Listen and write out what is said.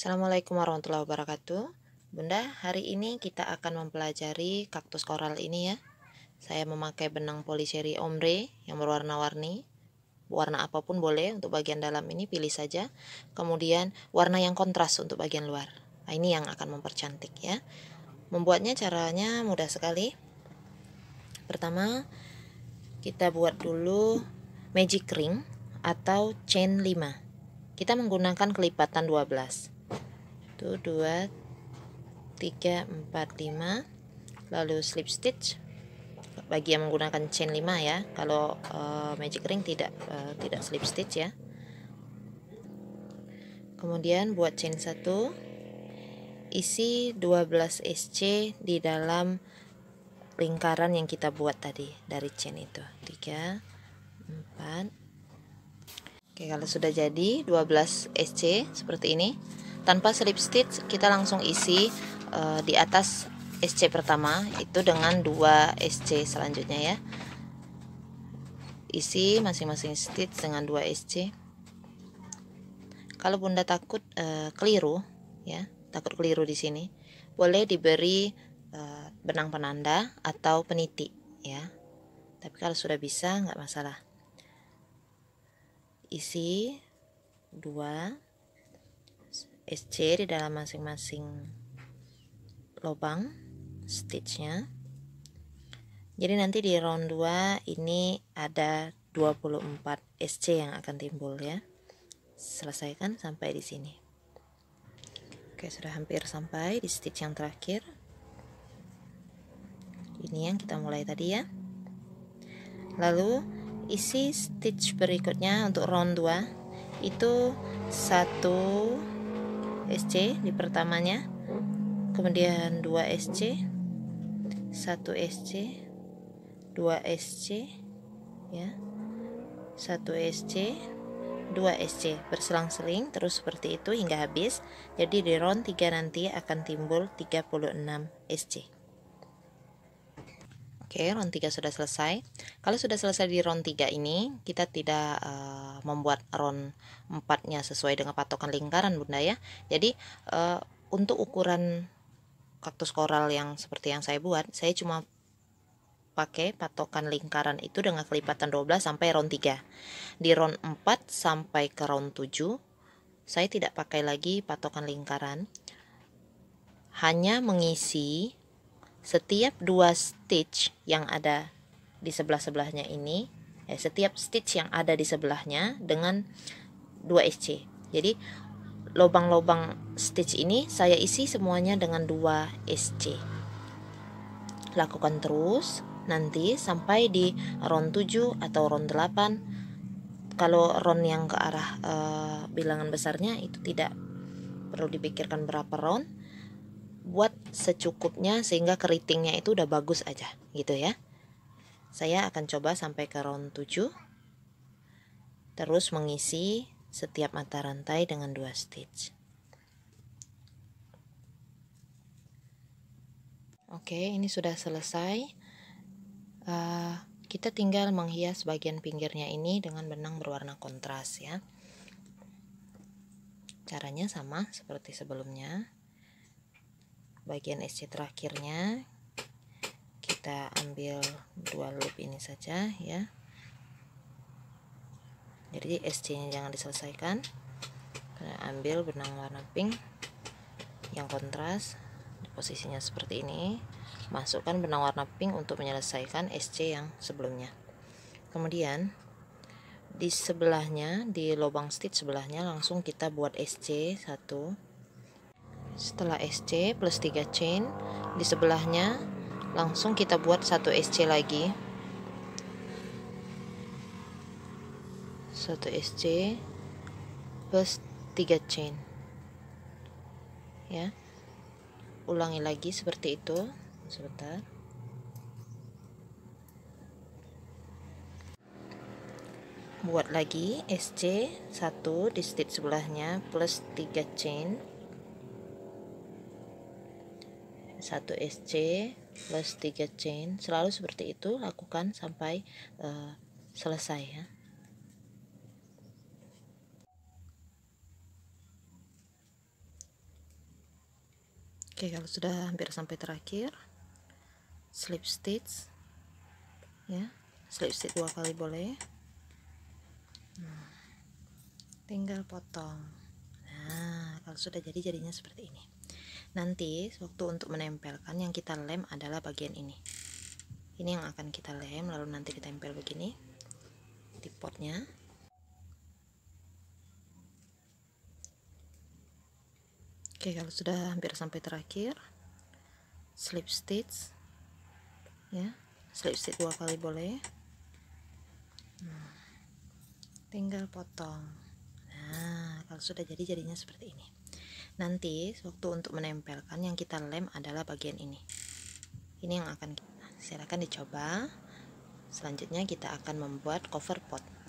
Assalamualaikum warahmatullahi wabarakatuh Bunda, hari ini kita akan mempelajari kaktus koral ini ya Saya memakai benang poliseri ombre yang berwarna-warni Warna apapun boleh, untuk bagian dalam ini pilih saja Kemudian warna yang kontras untuk bagian luar Nah ini yang akan mempercantik ya Membuatnya caranya mudah sekali Pertama, kita buat dulu magic ring atau chain 5 kita menggunakan kelipatan 12 1 2 3 4 5 lalu slip stitch bagi yang menggunakan chain 5 ya kalau uh, magic ring tidak uh, tidak slip stitch ya kemudian buat chain 1 isi 12 SC di dalam lingkaran yang kita buat tadi dari chain itu 3 4 Oke kalau sudah jadi 12 SC seperti ini tanpa slip stitch kita langsung isi uh, di atas SC pertama itu dengan dua SC selanjutnya ya isi masing-masing stitch dengan dua SC kalau bunda takut uh, keliru ya takut keliru di sini boleh diberi uh, benang penanda atau peniti ya tapi kalau sudah bisa nggak masalah isi dua SC di dalam masing-masing lubang stitchnya jadi nanti di round 2 ini ada 24 SC yang akan timbul ya selesaikan sampai di sini oke sudah hampir sampai di stitch yang terakhir ini yang kita mulai tadi ya lalu isi stitch berikutnya untuk round 2 itu satu SC di pertamanya kemudian 2 SC 1 SC 2 SC ya 1 SC 2 SC berselang-seling terus seperti itu hingga habis jadi di round 3 nanti akan timbul 36 SC Oke, round 3 sudah selesai. Kalau sudah selesai di round 3 ini, kita tidak uh, membuat round 4-nya sesuai dengan patokan lingkaran, Bunda ya. Jadi, uh, untuk ukuran kaktus koral yang seperti yang saya buat, saya cuma pakai patokan lingkaran itu dengan kelipatan 12 sampai round 3. Di round 4 sampai ke round 7, saya tidak pakai lagi patokan lingkaran. Hanya mengisi setiap dua stitch yang ada di sebelah-sebelahnya ini ya, setiap stitch yang ada di sebelahnya dengan 2 SC jadi lubang-lubang stitch ini saya isi semuanya dengan 2 SC lakukan terus nanti sampai di round 7 atau round 8 kalau round yang ke arah uh, bilangan besarnya itu tidak perlu dipikirkan berapa round buat secukupnya sehingga keritingnya itu udah bagus aja gitu ya saya akan coba sampai ke round 7 terus mengisi setiap mata rantai dengan dua stitch oke ini sudah selesai uh, kita tinggal menghias bagian pinggirnya ini dengan benang berwarna kontras ya caranya sama seperti sebelumnya bagian SC terakhirnya kita ambil dua loop ini saja ya jadi SC nya jangan diselesaikan kita ambil benang warna pink yang kontras posisinya seperti ini masukkan benang warna pink untuk menyelesaikan SC yang sebelumnya kemudian di sebelahnya di lubang stitch sebelahnya langsung kita buat SC 1 setelah SC plus 3 chain di sebelahnya langsung kita buat satu SC lagi. Satu SC plus 3 chain. Ya. Ulangi lagi seperti itu. Sebentar. buat lagi SC 1 di stitch sebelahnya plus 3 chain 1 SC plus 3 chain selalu seperti itu lakukan sampai uh, selesai ya Oke kalau sudah hampir sampai terakhir slip stitch ya slip stitch dua kali boleh nah, tinggal potong nah kalau sudah jadi jadinya seperti ini nanti waktu untuk menempelkan yang kita lem adalah bagian ini ini yang akan kita lem lalu nanti ditempel begini di potnya Oke, kalau sudah hampir sampai terakhir, slip stitch ya, slip stitch dua kali boleh. Nah, tinggal potong. Nah, kalau sudah jadi jadinya seperti ini nanti waktu untuk menempelkan yang kita lem adalah bagian ini ini yang akan silakan dicoba selanjutnya kita akan membuat cover pot